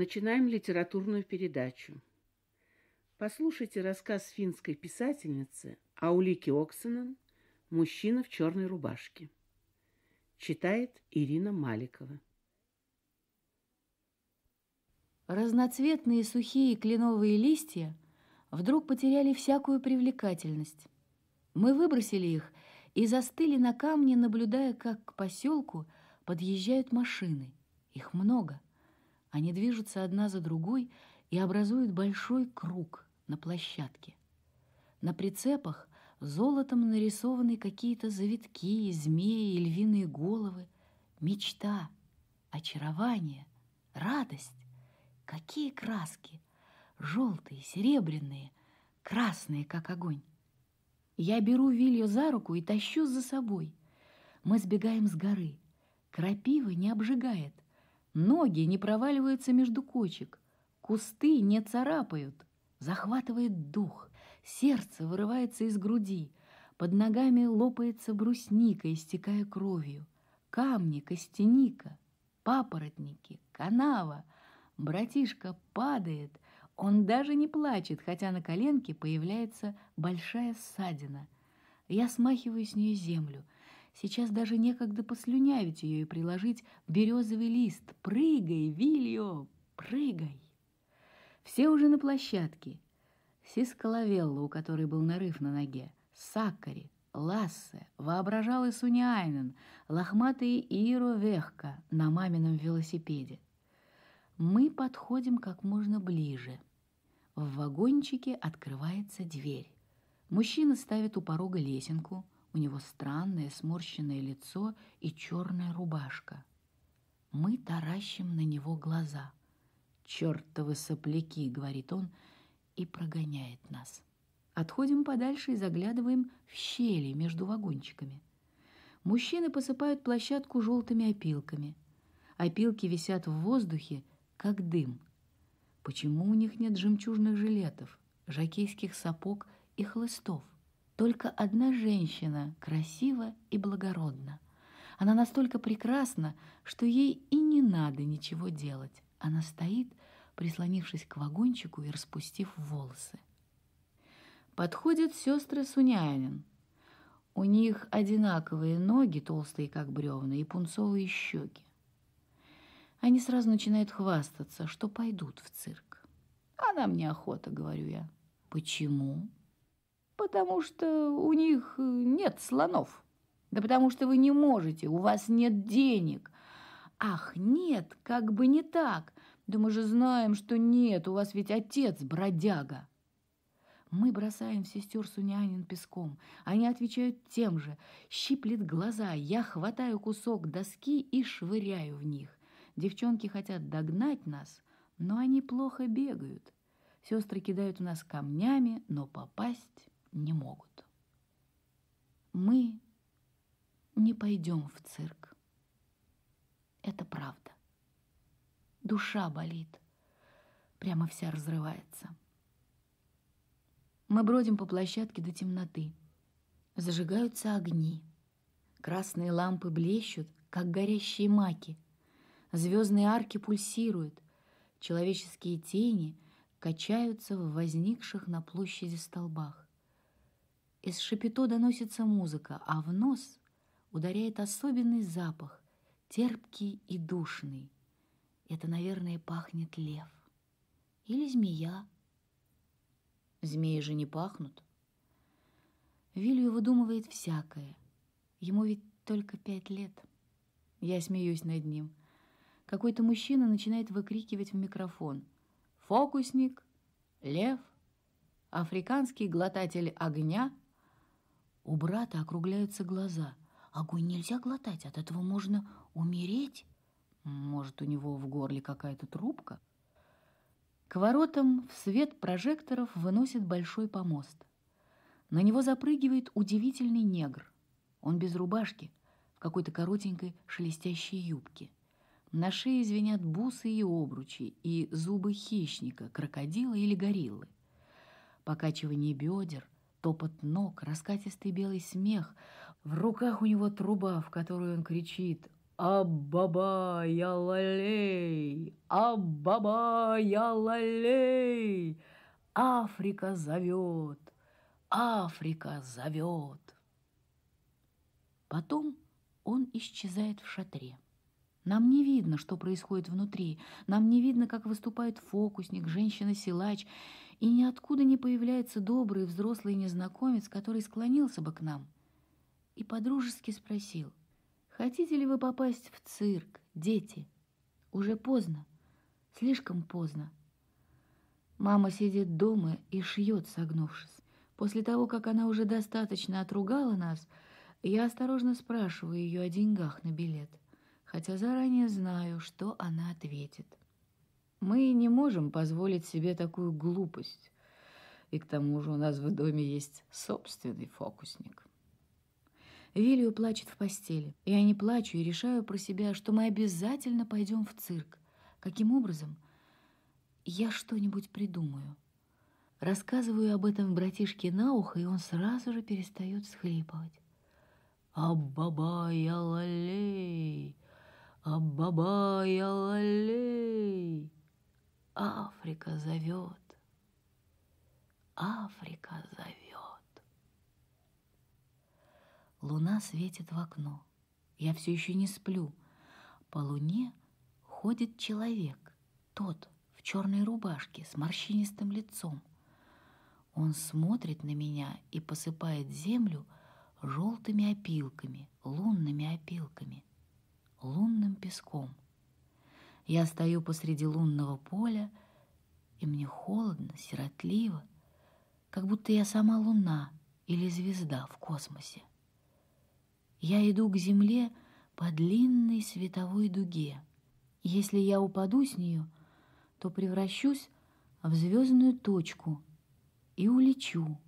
Начинаем литературную передачу. Послушайте рассказ финской писательницы Аулики Оксенен «Мужчина в черной рубашке». Читает Ирина Маликова. Разноцветные сухие кленовые листья вдруг потеряли всякую привлекательность. Мы выбросили их и застыли на камне, наблюдая, как к поселку подъезжают машины. Их много – они движутся одна за другой и образуют большой круг на площадке. На прицепах золотом нарисованы какие-то завитки, змеи, и львиные головы. Мечта, очарование, радость. Какие краски! Желтые, серебряные, красные, как огонь. Я беру Вилью за руку и тащу за собой. Мы сбегаем с горы. Крапива не обжигает — Ноги не проваливаются между кочек, кусты не царапают. Захватывает дух, сердце вырывается из груди, под ногами лопается брусника, истекая кровью. Камни, костяника, папоротники, канава. Братишка падает, он даже не плачет, хотя на коленке появляется большая ссадина. Я смахиваю с нее землю — Сейчас даже некогда послюнявить ее и приложить березовый лист. «Прыгай, Вильо, прыгай!» Все уже на площадке. Сискалавелла, у которой был нарыв на ноге, Сакари, Лассе, воображал и Суняйнен, лохматый Иро Вехка на мамином велосипеде. Мы подходим как можно ближе. В вагончике открывается дверь. Мужчина ставит у порога лесенку, у него странное сморщенное лицо и черная рубашка. Мы таращим на него глаза. Чёртовы сопляки!» — говорит он и прогоняет нас. Отходим подальше и заглядываем в щели между вагончиками. Мужчины посыпают площадку желтыми опилками. Опилки висят в воздухе, как дым. Почему у них нет жемчужных жилетов, жакейских сапог и хлыстов? — только одна женщина красива и благородна. Она настолько прекрасна, что ей и не надо ничего делать. Она стоит, прислонившись к вагончику и распустив волосы. Подходят сестры Сунянин. У них одинаковые ноги, толстые как бревна, и пунцовые щеки. Они сразу начинают хвастаться, что пойдут в цирк. «А нам неохота», — говорю я. «Почему?» Потому что у них э, нет слонов. Да потому что вы не можете, у вас нет денег. Ах, нет, как бы не так. Да мы же знаем, что нет, у вас ведь отец бродяга. Мы бросаем в сестер Сунянин песком. Они отвечают тем же. Щиплет глаза. Я хватаю кусок доски и швыряю в них. Девчонки хотят догнать нас, но они плохо бегают. Сестры кидают у нас камнями, но попасть не могут. Мы не пойдем в цирк. Это правда. Душа болит. Прямо вся разрывается. Мы бродим по площадке до темноты. Зажигаются огни. Красные лампы блещут, как горящие маки. Звездные арки пульсируют. Человеческие тени качаются в возникших на площади столбах. Из шапито доносится музыка, а в нос ударяет особенный запах, терпкий и душный. Это, наверное, пахнет лев. Или змея. Змеи же не пахнут. Вилью выдумывает всякое. Ему ведь только пять лет. Я смеюсь над ним. Какой-то мужчина начинает выкрикивать в микрофон. «Фокусник! Лев! Африканский глотатель огня!» У брата округляются глаза. Огонь нельзя глотать, от этого можно умереть. Может, у него в горле какая-то трубка? К воротам в свет прожекторов выносит большой помост. На него запрыгивает удивительный негр. Он без рубашки, в какой-то коротенькой шелестящей юбке. На шее звенят бусы и обручи, и зубы хищника, крокодила или гориллы. Покачивание бедер, топот ног, раскатистый белый смех. В руках у него труба, в которую он кричит «Аббабай, алалей! Аббабай, алалей! Африка зовет! Африка зовет!» Потом он исчезает в шатре. Нам не видно, что происходит внутри. Нам не видно, как выступает фокусник, женщина-силач и ниоткуда не появляется добрый взрослый незнакомец, который склонился бы к нам. И подружески спросил, «Хотите ли вы попасть в цирк, дети?» «Уже поздно, слишком поздно». Мама сидит дома и шьет, согнувшись. После того, как она уже достаточно отругала нас, я осторожно спрашиваю ее о деньгах на билет, хотя заранее знаю, что она ответит. Мы не можем позволить себе такую глупость. И к тому же у нас в доме есть собственный фокусник. Вилью плачет в постели. Я не плачу и решаю про себя, что мы обязательно пойдем в цирк. Каким образом? Я что-нибудь придумаю. Рассказываю об этом братишке на ухо, и он сразу же перестает схлипывать. «Аббабай, алалей! Аббабай, алалей!» Африка зовет, Африка зовет. Луна светит в окно. Я все еще не сплю. По луне ходит человек, тот в черной рубашке с морщинистым лицом. Он смотрит на меня и посыпает землю желтыми опилками, лунными опилками, лунным песком — я стою посреди лунного поля, и мне холодно, сиротливо, как будто я сама луна или звезда в космосе. Я иду к земле по длинной световой дуге. Если я упаду с нее, то превращусь в звездную точку и улечу.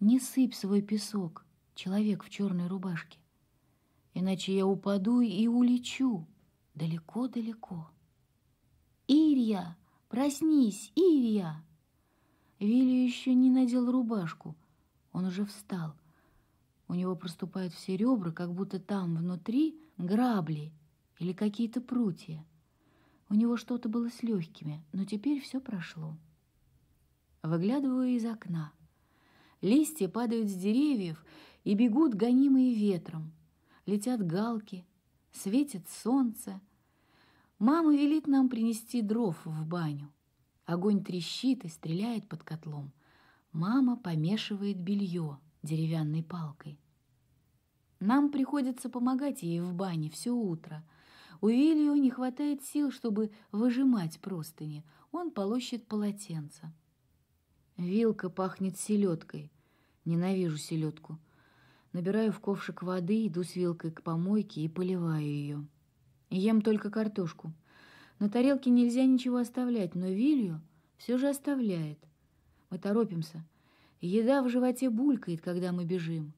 Не сыпь свой песок, человек в черной рубашке, иначе я упаду и улечу далеко-далеко. Ирия, Проснись, Ирия. Вилли еще не надел рубашку. Он уже встал. У него проступают все ребра, как будто там внутри грабли или какие-то прутья. У него что-то было с легкими, но теперь все прошло. Выглядываю из окна. Листья падают с деревьев и бегут, гонимые ветром. Летят галки — светит солнце. Мама велит нам принести дров в баню. Огонь трещит и стреляет под котлом. Мама помешивает белье деревянной палкой. Нам приходится помогать ей в бане все утро. У Вилью не хватает сил, чтобы выжимать простыни. Он полощет полотенце. Вилка пахнет селедкой. Ненавижу селедку. Набираю в ковшик воды, иду с вилкой к помойке и поливаю ее. Ем только картошку. На тарелке нельзя ничего оставлять, но вилью все же оставляет. Мы торопимся. Еда в животе булькает, когда мы бежим.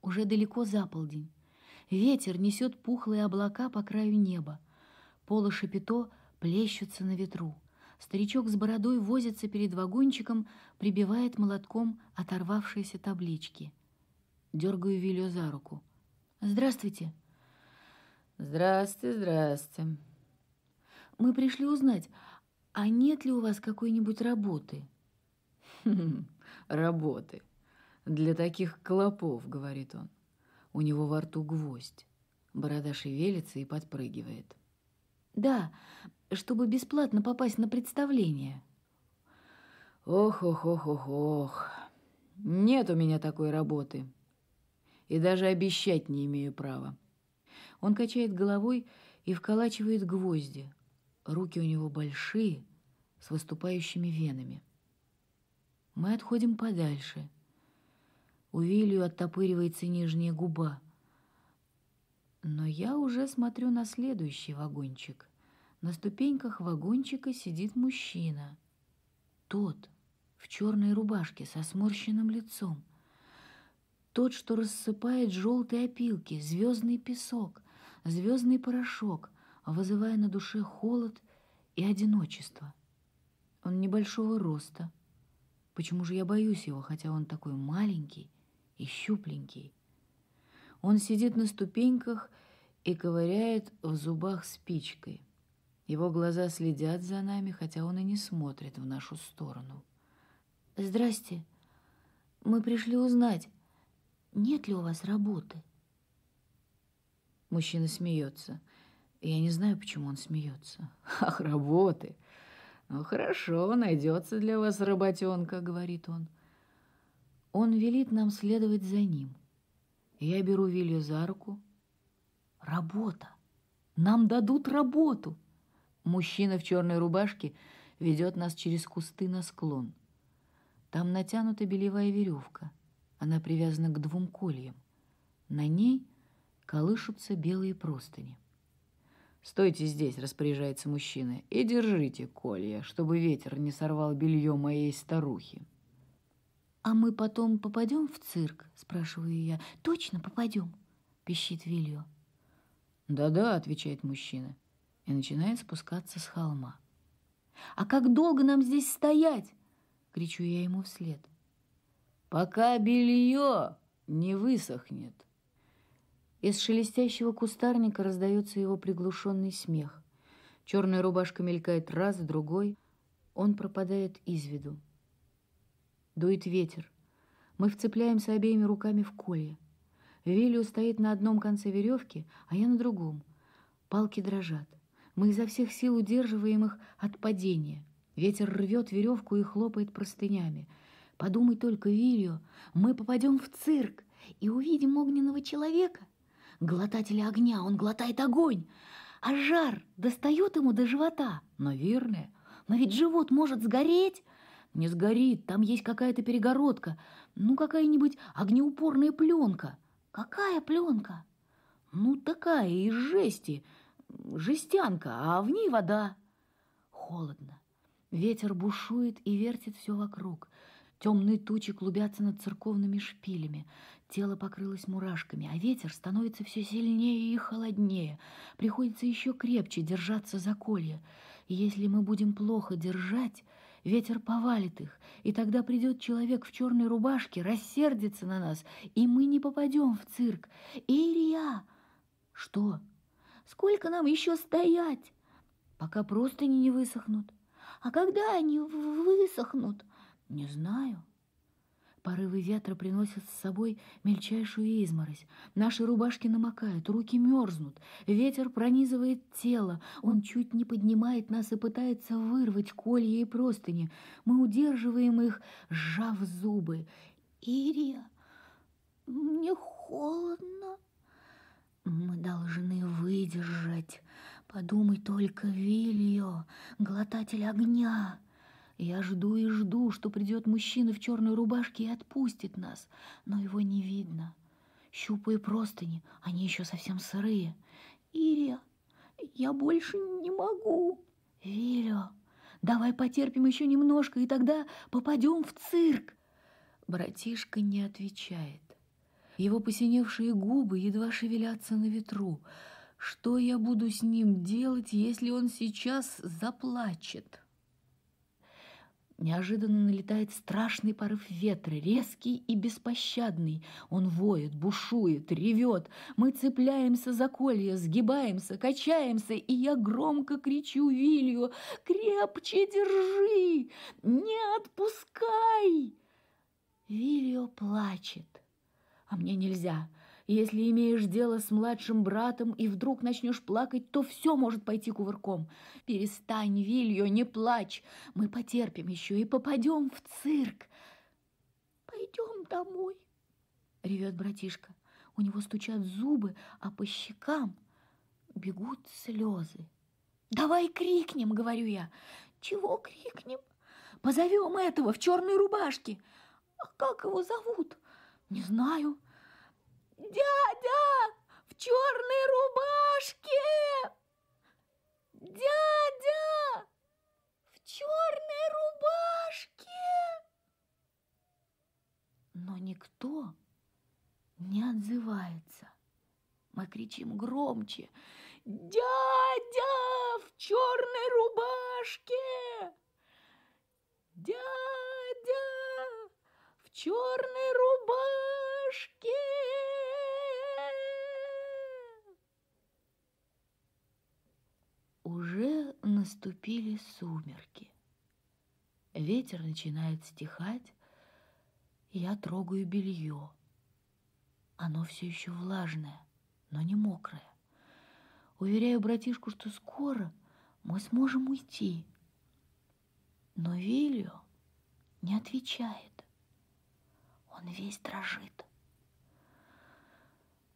Уже далеко за полдень. Ветер несет пухлые облака по краю неба. Полы шапито плещутся на ветру. Старичок с бородой возится перед вагончиком, прибивает молотком оторвавшиеся таблички — Дергаю Вилю за руку. «Здравствуйте». «Здрасте, здрасте». «Мы пришли узнать, а нет ли у вас какой-нибудь работы?» работы. Для таких клопов», — говорит он. У него во рту гвоздь. Борода шевелится и подпрыгивает. «Да, чтобы бесплатно попасть на представление». «Ох-ох-ох-ох-ох, нет у меня такой работы», и даже обещать не имею права. Он качает головой и вколачивает гвозди. Руки у него большие, с выступающими венами. Мы отходим подальше. У Вилью оттопыривается нижняя губа. Но я уже смотрю на следующий вагончик. На ступеньках вагончика сидит мужчина. Тот, в черной рубашке, со сморщенным лицом – тот, что рассыпает желтые опилки, звездный песок, звездный порошок, вызывая на душе холод и одиночество. Он небольшого роста. Почему же я боюсь его, хотя он такой маленький и щупленький? Он сидит на ступеньках и ковыряет в зубах спичкой. Его глаза следят за нами, хотя он и не смотрит в нашу сторону. «Здрасте. Мы пришли узнать, нет ли у вас работы? Мужчина смеется. Я не знаю, почему он смеется. Ах, работы! Ну хорошо, найдется для вас работенка, говорит он. Он велит нам следовать за ним. Я беру Вилью за руку. Работа! Нам дадут работу! Мужчина в черной рубашке ведет нас через кусты на склон. Там натянута белевая веревка — она привязана к двум кольям. На ней колышутся белые простыни. «Стойте здесь», — распоряжается мужчина, — «и держите колья, чтобы ветер не сорвал белье моей старухи». «А мы потом попадем в цирк?» — спрашиваю я. «Точно попадем?» — пищит Вильё. «Да-да», — отвечает мужчина, и начинает спускаться с холма. «А как долго нам здесь стоять?» — кричу я ему вслед пока белье не высохнет. Из шелестящего кустарника раздается его приглушенный смех. Черная рубашка мелькает раз, другой. Он пропадает из виду. Дует ветер. Мы вцепляемся обеими руками в коле. Вилью стоит на одном конце веревки, а я на другом. Палки дрожат. Мы изо всех сил удерживаем их от падения. Ветер рвет веревку и хлопает простынями — Подумай только, Вильо, мы попадем в цирк и увидим огненного человека. Глотателя огня, он глотает огонь, а жар достает ему до живота. Наверное. Но ведь живот может сгореть. Не сгорит, там есть какая-то перегородка, ну какая-нибудь огнеупорная пленка. Какая пленка? Ну такая из жести, жестянка, а в ней вода. Холодно. Ветер бушует и вертит все вокруг. Темные тучи клубятся над церковными шпилями, тело покрылось мурашками, а ветер становится все сильнее и холоднее. Приходится еще крепче держаться за колья. если мы будем плохо держать, ветер повалит их, и тогда придет человек в черной рубашке, рассердится на нас, и мы не попадем в цирк. Ирия! Что? Сколько нам еще стоять? Пока просто не высохнут. А когда они высохнут? Не знаю. Порывы ветра приносят с собой мельчайшую изморозь. Наши рубашки намокают, руки мерзнут. Ветер пронизывает тело. Он чуть не поднимает нас и пытается вырвать колья и простыни. Мы удерживаем их, сжав зубы. «Ирия, мне холодно». Мы должны выдержать. Подумай только, Вильо, глотатель огня. Я жду и жду, что придет мужчина в черной рубашке и отпустит нас, но его не видно. и простыни, они еще совсем сырые. «Ирия, я больше не могу!» «Виля, давай потерпим еще немножко, и тогда попадем в цирк!» Братишка не отвечает. Его посиневшие губы едва шевелятся на ветру. «Что я буду с ним делать, если он сейчас заплачет?» Неожиданно налетает страшный порыв ветра, резкий и беспощадный. Он воет, бушует, ревет. Мы цепляемся за колья, сгибаемся, качаемся, и я громко кричу Вилью «Крепче держи! Не отпускай!» Вильо плачет. А мне нельзя. Если имеешь дело с младшим братом и вдруг начнешь плакать, то все может пойти кувырком. Перестань, Вильё, не плачь. Мы потерпим еще и попадем в цирк. Пойдем домой, ревет братишка. У него стучат зубы, а по щекам бегут слезы. «Давай крикнем!» — говорю я. «Чего крикнем?» «Позовем этого в черной рубашке!» «А как его зовут?» «Не знаю. Дядя! В черной рубашке! Дядя! В черной рубашке! Но никто не отзывается. Мы кричим громче. Дядя в черной рубашке! Дядя в черной рубашке! Уже наступили сумерки. Ветер начинает стихать, я трогаю белье. Оно все еще влажное, но не мокрое. Уверяю братишку, что скоро мы сможем уйти. Но Вильо не отвечает. Он весь дрожит.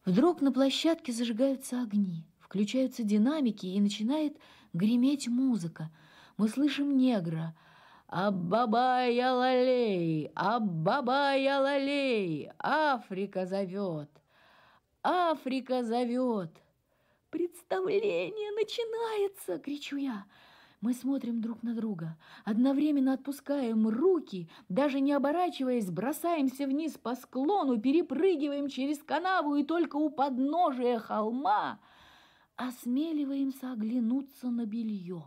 Вдруг на площадке зажигаются огни включаются динамики и начинает греметь музыка. Мы слышим негра. «Аббабай-ялалей! Аббабай-ялалей! Африка зовет! Африка зовет!» «Представление начинается!» — кричу я. Мы смотрим друг на друга, одновременно отпускаем руки, даже не оборачиваясь, бросаемся вниз по склону, перепрыгиваем через канаву и только у подножия холма осмеливаемся оглянуться на белье.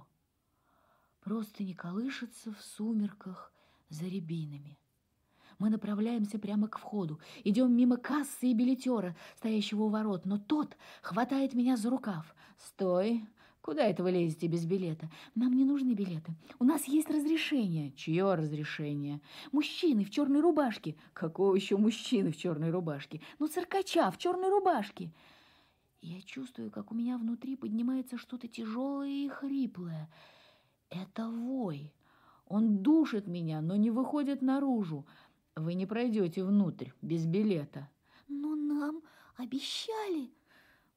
Просто не колышется в сумерках за рябинами. Мы направляемся прямо к входу, идем мимо кассы и билетера, стоящего у ворот, но тот хватает меня за рукав. «Стой! Куда это вы лезете без билета? Нам не нужны билеты. У нас есть разрешение». «Чье разрешение?» «Мужчины в черной рубашке». «Какого еще мужчины в черной рубашке?» «Ну, циркача в черной рубашке». Я чувствую, как у меня внутри поднимается что-то тяжелое и хриплое. Это вой. Он душит меня, но не выходит наружу. Вы не пройдете внутрь без билета. Но нам обещали.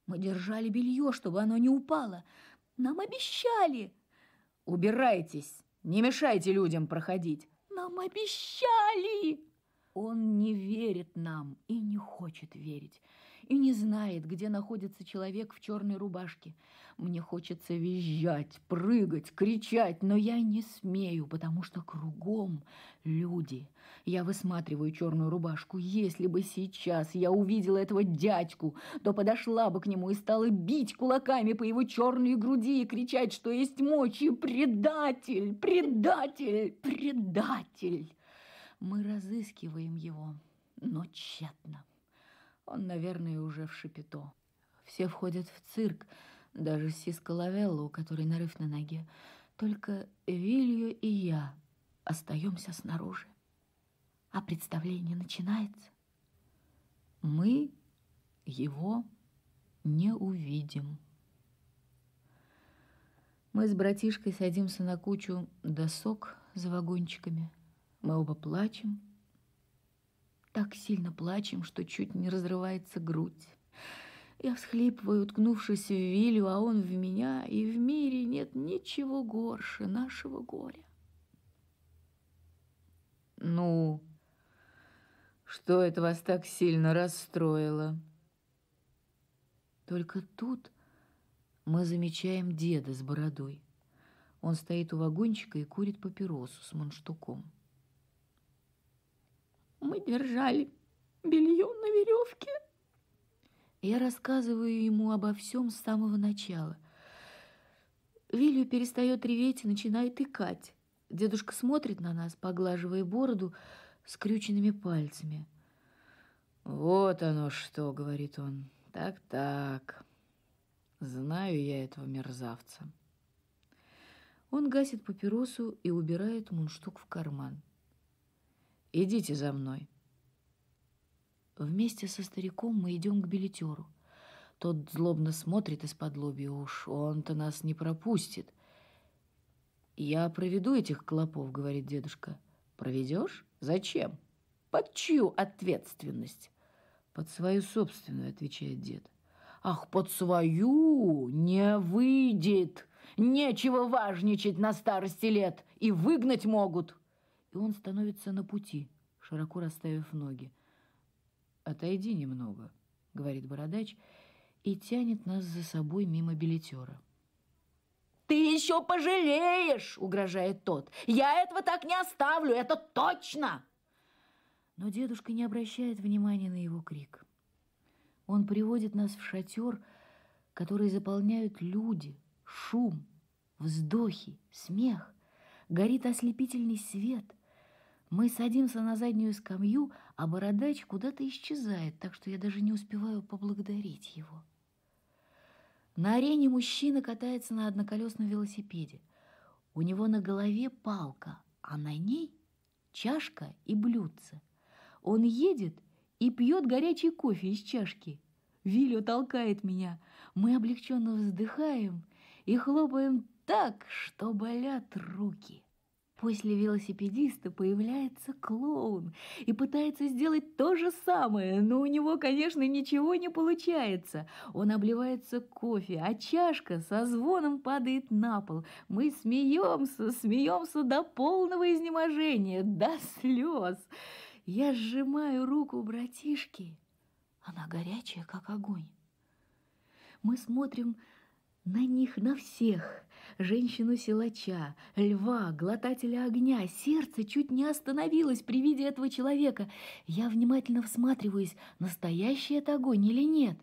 Мы держали белье, чтобы оно не упало. Нам обещали. Убирайтесь, не мешайте людям проходить. Нам обещали. Он не верит нам и не хочет верить и не знает, где находится человек в черной рубашке. Мне хочется визжать, прыгать, кричать, но я не смею, потому что кругом люди. Я высматриваю черную рубашку. Если бы сейчас я увидела этого дядьку, то подошла бы к нему и стала бить кулаками по его черной груди и кричать, что есть мочи «Предатель! Предатель! Предатель!» Мы разыскиваем его, но тщетно. Он, наверное, уже в шипито. Все входят в цирк, даже Сиска Лавелла, у которой нарыв на ноге. Только Вилью и я остаемся снаружи. А представление начинается. Мы его не увидим. Мы с братишкой садимся на кучу досок за вагончиками. Мы оба плачем, так сильно плачем, что чуть не разрывается грудь. Я всхлипываю, уткнувшись в Вилю, а он в меня, и в мире нет ничего горше нашего горя. «Ну, что это вас так сильно расстроило?» Только тут мы замечаем деда с бородой. Он стоит у вагончика и курит папиросу с мунштуком. Мы держали белье на веревке. Я рассказываю ему обо всем с самого начала. Вилью перестает реветь и начинает икать. Дедушка смотрит на нас, поглаживая бороду скрюченными пальцами. «Вот оно что!» — говорит он. «Так-так, знаю я этого мерзавца». Он гасит папиросу и убирает мундштук в карман. Идите за мной. Вместе со стариком мы идем к билетеру. Тот злобно смотрит из-под лоби. Уж он-то нас не пропустит. «Я проведу этих клопов», — говорит дедушка. «Проведешь? Зачем? Под чью ответственность?» «Под свою собственную», — отвечает дед. «Ах, под свою! Не выйдет! Нечего важничать на старости лет, и выгнать могут!» и он становится на пути, широко расставив ноги. «Отойди немного», — говорит бородач, и тянет нас за собой мимо билетера. «Ты еще пожалеешь!» — угрожает тот. «Я этого так не оставлю, это точно!» Но дедушка не обращает внимания на его крик. Он приводит нас в шатер, который заполняют люди, шум, вздохи, смех. Горит ослепительный свет — мы садимся на заднюю скамью, а бородач куда-то исчезает, так что я даже не успеваю поблагодарить его. На арене мужчина катается на одноколесном велосипеде. У него на голове палка, а на ней чашка и блюдце. Он едет и пьет горячий кофе из чашки. Вилю толкает меня. Мы облегченно вздыхаем и хлопаем так, что болят руки. После велосипедиста появляется клоун и пытается сделать то же самое, но у него, конечно, ничего не получается. Он обливается кофе, а чашка со звоном падает на пол. Мы смеемся, смеемся до полного изнеможения, до слез. Я сжимаю руку братишки. Она горячая, как огонь. Мы смотрим на них, на всех – женщину-силача, льва, глотателя огня. Сердце чуть не остановилось при виде этого человека. Я внимательно всматриваюсь, настоящий это огонь или нет.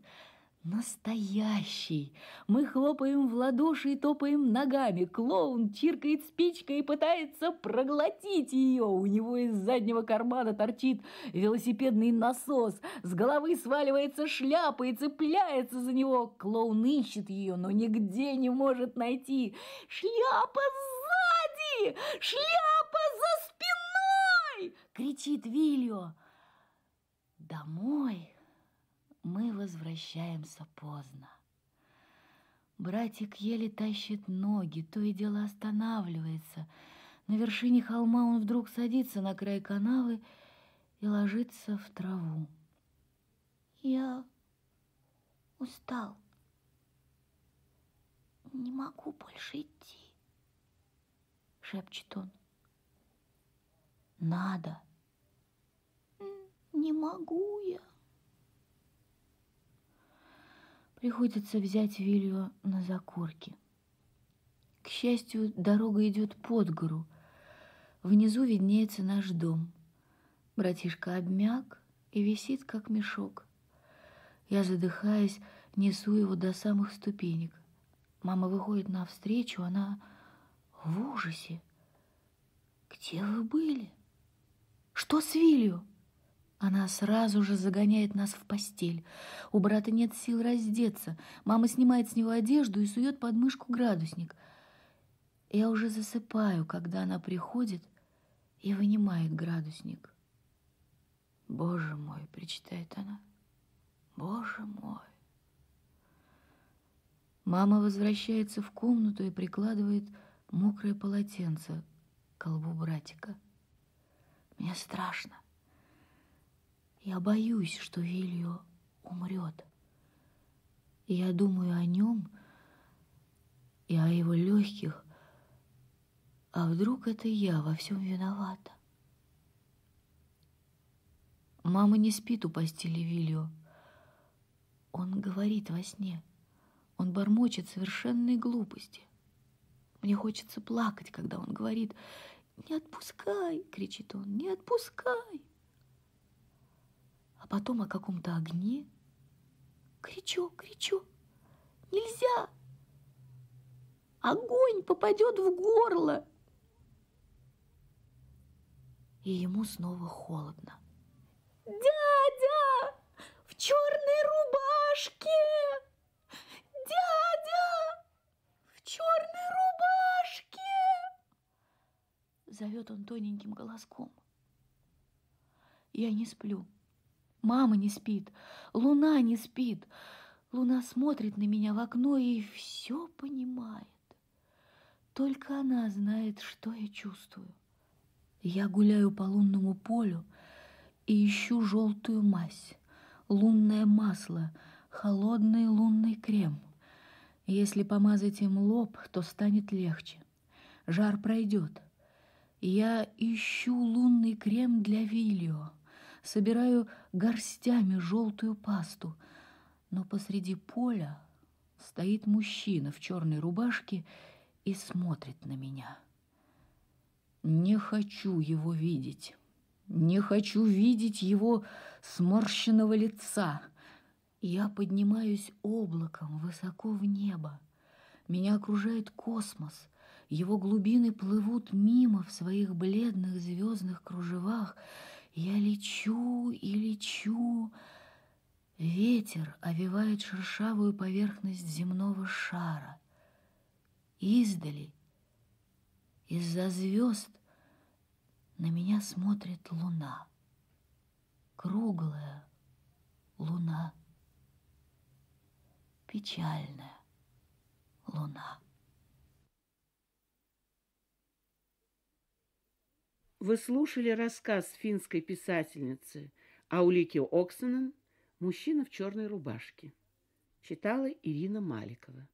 Настоящий! Мы хлопаем в ладоши и топаем ногами. Клоун чиркает спичкой и пытается проглотить ее. У него из заднего кармана торчит велосипедный насос. С головы сваливается шляпа и цепляется за него. Клоун ищет ее, но нигде не может найти. Шляпа сзади! Шляпа за спиной! Кричит Вильо. Домой! мы возвращаемся поздно. Братик еле тащит ноги, то и дело останавливается. На вершине холма он вдруг садится на край канавы и ложится в траву. Я устал. Не могу больше идти, шепчет он. Надо. Не могу я. Приходится взять Вилью на закорки. К счастью, дорога идет под гору. Внизу виднеется наш дом. Братишка обмяк и висит, как мешок. Я, задыхаясь, несу его до самых ступенек. Мама выходит навстречу, она в ужасе. «Где вы были? Что с Вилью?» Она сразу же загоняет нас в постель. У брата нет сил раздеться. Мама снимает с него одежду и сует под мышку градусник. Я уже засыпаю, когда она приходит и вынимает градусник. «Боже мой!» — причитает она. «Боже мой!» Мама возвращается в комнату и прикладывает мокрое полотенце к колбу братика. «Мне страшно!» Я боюсь, что Вильо умрет. я думаю о нем и о его легких. А вдруг это я во всем виновата? Мама не спит у постели Вильо. Он говорит во сне. Он бормочет совершенные глупости. Мне хочется плакать, когда он говорит «Не отпускай!» — кричит он. «Не отпускай!» а потом о каком-то огне. Кричу, кричу, нельзя! Огонь попадет в горло! И ему снова холодно. Дядя! В черной рубашке! Дядя! В черной рубашке! Зовет он тоненьким голоском. Я не сплю. Мама не спит, луна не спит. Луна смотрит на меня в окно и все понимает. Только она знает, что я чувствую. Я гуляю по лунному полю и ищу желтую мазь, лунное масло, холодный лунный крем. Если помазать им лоб, то станет легче. Жар пройдет. Я ищу лунный крем для Вильо собираю горстями желтую пасту, но посреди поля стоит мужчина в черной рубашке и смотрит на меня. Не хочу его видеть. Не хочу видеть его сморщенного лица. Я поднимаюсь облаком высоко в небо. Меня окружает космос. Его глубины плывут мимо в своих бледных звездных кружевах — я лечу и лечу. Ветер овивает шершавую поверхность земного шара. Издали, из-за звезд, на меня смотрит луна. Круглая луна, печальная луна. Вы слушали рассказ финской писательницы Аулики Оксенен «Мужчина в черной рубашке». Читала Ирина Маликова.